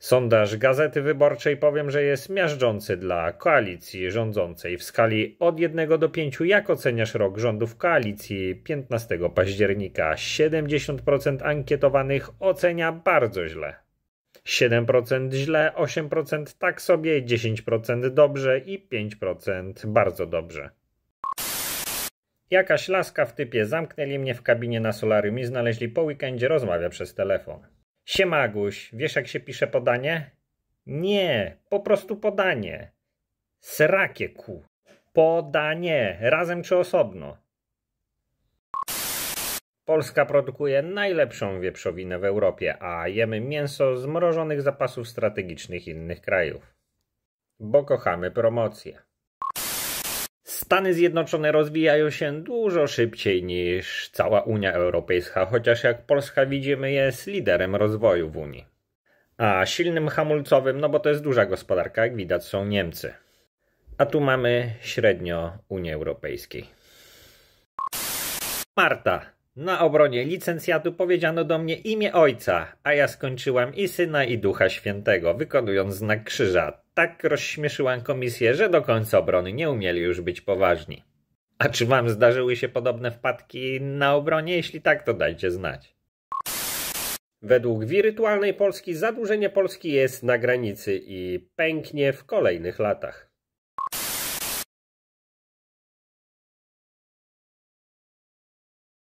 Sondaż Gazety Wyborczej powiem, że jest miażdżący dla koalicji rządzącej. W skali od 1 do 5 jak oceniasz rok rządów koalicji 15 października? 70% ankietowanych ocenia bardzo źle. 7% źle, 8% tak sobie, 10% dobrze i 5% bardzo dobrze. Jakaś laska w typie zamknęli mnie w kabinie na solarium i znaleźli po weekendzie rozmawia przez telefon. Siemaguś, wiesz jak się pisze podanie? Nie, po prostu podanie. Serakie ku. Podanie, razem czy osobno. Polska produkuje najlepszą wieprzowinę w Europie, a jemy mięso z mrożonych zapasów strategicznych innych krajów. Bo kochamy promocję. Stany Zjednoczone rozwijają się dużo szybciej niż cała Unia Europejska, chociaż jak Polska widzimy jest liderem rozwoju w Unii. A silnym hamulcowym, no bo to jest duża gospodarka, jak widać są Niemcy. A tu mamy średnio Unii Europejskiej. Marta, na obronie licencjatu powiedziano do mnie imię Ojca, a ja skończyłam i Syna i Ducha Świętego, wykonując znak krzyża. Tak rozśmieszyłam komisję, że do końca obrony nie umieli już być poważni. A czy wam zdarzyły się podobne wpadki na obronie? Jeśli tak, to dajcie znać. Według wirtualnej Polski zadłużenie Polski jest na granicy i pęknie w kolejnych latach.